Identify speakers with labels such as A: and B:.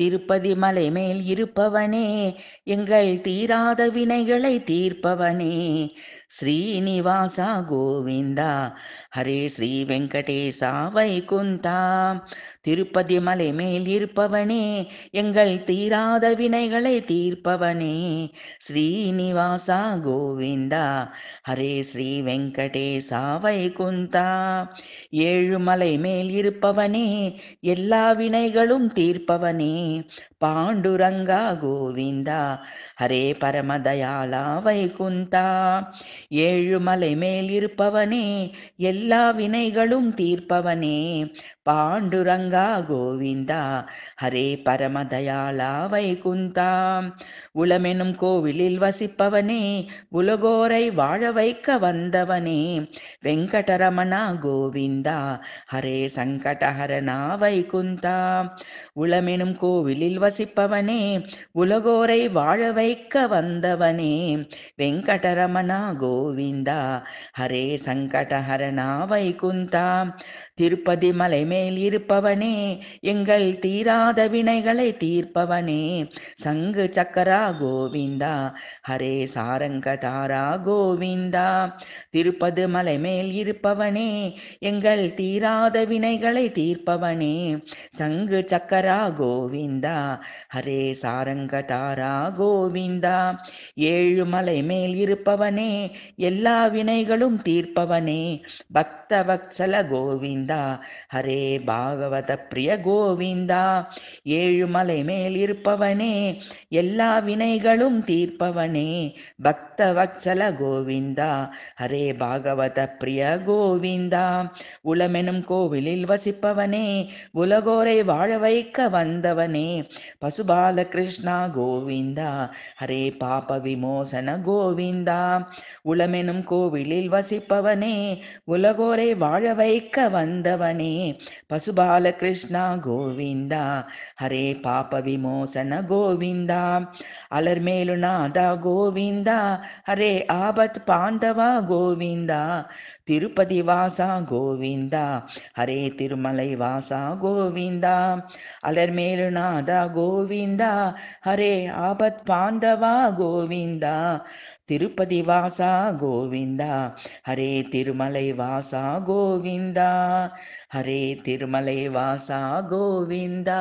A: திருப்பதி மலை மேல் இருப்பவனே எங்கள் தீராத வினைகளை தீர்ப்பவனே ஸ்ரீனிவாசா கோவிந்தா ஹரே ஸ்ரீ வெங்கடேசா வைகுந்தா திருப்பதி மலை மேல் இருப்பவனே எங்கள் தீராத வினைகளை தீர்ப்பவனே ஸ்ரீனிவாசா கோவிந்தா ஹரே ஸ்ரீ வெங்கடேசா வைகுந்தா ஏழு மலை மேல் இருப்பவனே எல்லா வினைகளும் தீர்ப்பவனே பாண்டுரங்கா கோவிந்தா హరే பரமதயாலா வைகுந்தா ஏழுமலை மேல் இருப்பவனே எல்லா வினைகளும் தீர்ப்பவனே பாண்டுரங்கா கோவிந்தா ஹரே பரமதயாலா வைகுந்தா உளமெனும் கோவிலில் வசிப்பவனே உலகோரை வாழ வைக்க வந்தவனே வெங்கடரமணா கோவிந்தா ஹரே சங்கடஹரணா வைகுந்தா உளமெனும் கோ கோவிலில் வசிப்பவனே உலகோரை வாழ வைக்க வந்தவனே வெங்கடரமணா கோவிந்தா ஹரே சங்கடஹரணா வைகுந்தா திருப்பதி மலை மேல் இருப்பவனே எங்கள் தீராத வினைகளை தீர்ப்பவனே சங்கு சக்கரா கோவிந்தா ஹரே சாரங்கதாரா கோவிந்தா திருப்பது மலை மேல் இருப்பவனே எங்கள் தீராத வினைகளை தீர்ப்பவனே சங்கு சக்கரா கோவிந்தா கோவிந்தா ஹரே சாரங்க தாரா கோவிந்தா ஏழு மலை மேல் இருப்பவனே எல்லா வினைகளும் தீர்ப்பவனே பக்த வத்சல கோவிந்தா ஹரே பாகவத பிரிய கோவிந்தா ஏழு மலை மேல் இருப்பவனே எல்லா வினைகளும் தீர்ப்பவனே பக்த வத்சல கோவிந்தா ஹரே பாகவத பிரிய கோவிந்தா உளமெனும் கோவிலில் வசிப்பவனே உலகோரை வாழ வைக்க வந்தவன் భవానే పశుబాలకృష్ణ கோவிந்த ஹரே பாப விமோசன கோவிந்தா உளமெனும் கோவிலில் வசிப்பவனே உலகோரை வாழ வைக்க வந்தவனே பசுபால கிருஷ்ணா கோவிந்தா ஹரே பாப விமோசன கோவிந்தா அலர்மேலு நாதா கோவிந்தா ஹரே ஆபத் பாண்டவா கோவிந்தா திருப்பதி வாசா கோவிந்தா ஹரே திருமலை வாசா கோவிந்தா அலர்மேலுனா ಗೋಪಿನಾಥ ಗೋವಿಂದ ಹರೇ ಆಪತ್ ಪಾಂಧವ ಗೋವಿಂದ திருப்பதி வாசா கோவிந்தா ஹரே திருமலை வாசா கோவிந்தா ஹரே திருமலை வாசா கோவிந்தா